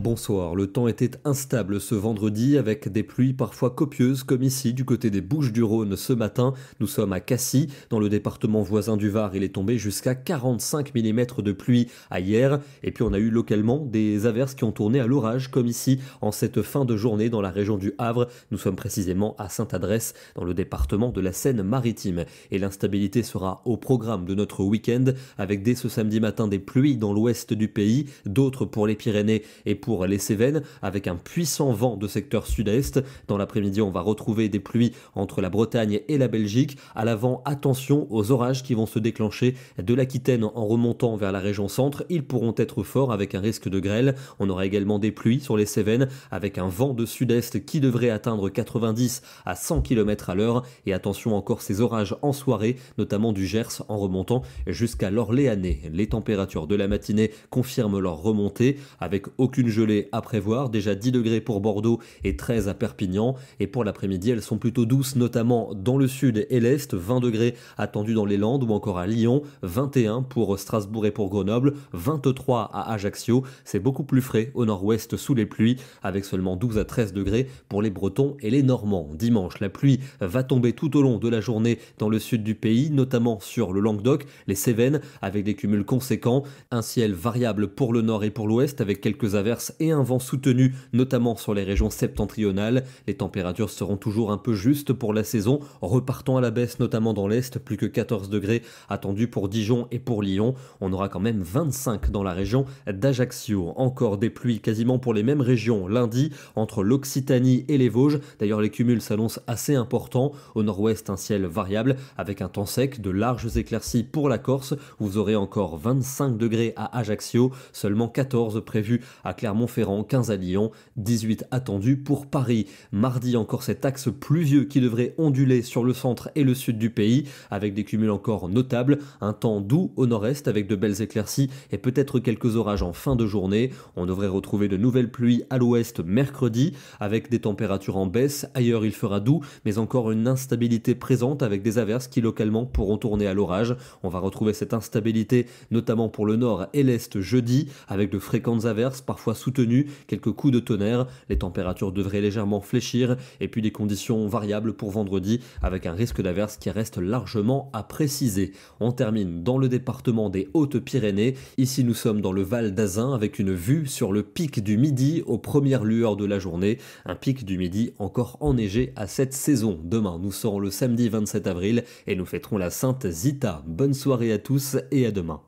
Bonsoir. Le temps était instable ce vendredi avec des pluies parfois copieuses comme ici du côté des Bouches du Rhône ce matin. Nous sommes à Cassis, dans le département voisin du Var. Il est tombé jusqu'à 45 mm de pluie à hier. Et puis on a eu localement des averses qui ont tourné à l'orage comme ici en cette fin de journée dans la région du Havre. Nous sommes précisément à Sainte-Adresse dans le département de la Seine-Maritime. Et l'instabilité sera au programme de notre week-end avec dès ce samedi matin des pluies dans l'ouest du pays, d'autres pour les Pyrénées et pour pour les Cévennes avec un puissant vent de secteur sud-est. Dans l'après-midi, on va retrouver des pluies entre la Bretagne et la Belgique. À l'avant, attention aux orages qui vont se déclencher de l'Aquitaine en remontant vers la région centre. Ils pourront être forts avec un risque de grêle. On aura également des pluies sur les Cévennes avec un vent de sud-est qui devrait atteindre 90 à 100 km à l'heure. Et attention encore ces orages en soirée, notamment du Gers en remontant jusqu'à l'Orléanais. Les températures de la matinée confirment leur remontée avec aucune gelées à prévoir, déjà 10 degrés pour Bordeaux et 13 à Perpignan. Et pour l'après-midi, elles sont plutôt douces, notamment dans le sud et l'est, 20 degrés attendus dans les Landes ou encore à Lyon, 21 pour Strasbourg et pour Grenoble, 23 à Ajaccio. C'est beaucoup plus frais au nord-ouest sous les pluies, avec seulement 12 à 13 degrés pour les Bretons et les Normands. Dimanche, la pluie va tomber tout au long de la journée dans le sud du pays, notamment sur le Languedoc, les Cévennes, avec des cumuls conséquents. Un ciel variable pour le nord et pour l'ouest, avec quelques averses et un vent soutenu, notamment sur les régions septentrionales. Les températures seront toujours un peu justes pour la saison, repartant à la baisse notamment dans l'Est, plus que 14 degrés attendus pour Dijon et pour Lyon. On aura quand même 25 dans la région d'Ajaccio. Encore des pluies quasiment pour les mêmes régions lundi entre l'Occitanie et les Vosges. D'ailleurs les cumuls s'annoncent assez importants. Au nord-ouest un ciel variable avec un temps sec, de larges éclaircies pour la Corse. Vous aurez encore 25 degrés à Ajaccio, seulement 14 prévus à Clermont Montferrand, 15 à Lyon, 18 attendus pour Paris. Mardi encore cet axe pluvieux qui devrait onduler sur le centre et le sud du pays, avec des cumuls encore notables, un temps doux au nord-est avec de belles éclaircies et peut-être quelques orages en fin de journée. On devrait retrouver de nouvelles pluies à l'ouest mercredi, avec des températures en baisse. Ailleurs, il fera doux, mais encore une instabilité présente avec des averses qui localement pourront tourner à l'orage. On va retrouver cette instabilité notamment pour le nord et l'est jeudi, avec de fréquentes averses, parfois sous sous-tenu, quelques coups de tonnerre, les températures devraient légèrement fléchir et puis des conditions variables pour vendredi avec un risque d'averse qui reste largement à préciser. On termine dans le département des Hautes-Pyrénées. Ici nous sommes dans le Val d'Azin avec une vue sur le pic du midi aux premières lueurs de la journée, un pic du midi encore enneigé à cette saison. Demain nous serons le samedi 27 avril et nous fêterons la Sainte Zita. Bonne soirée à tous et à demain.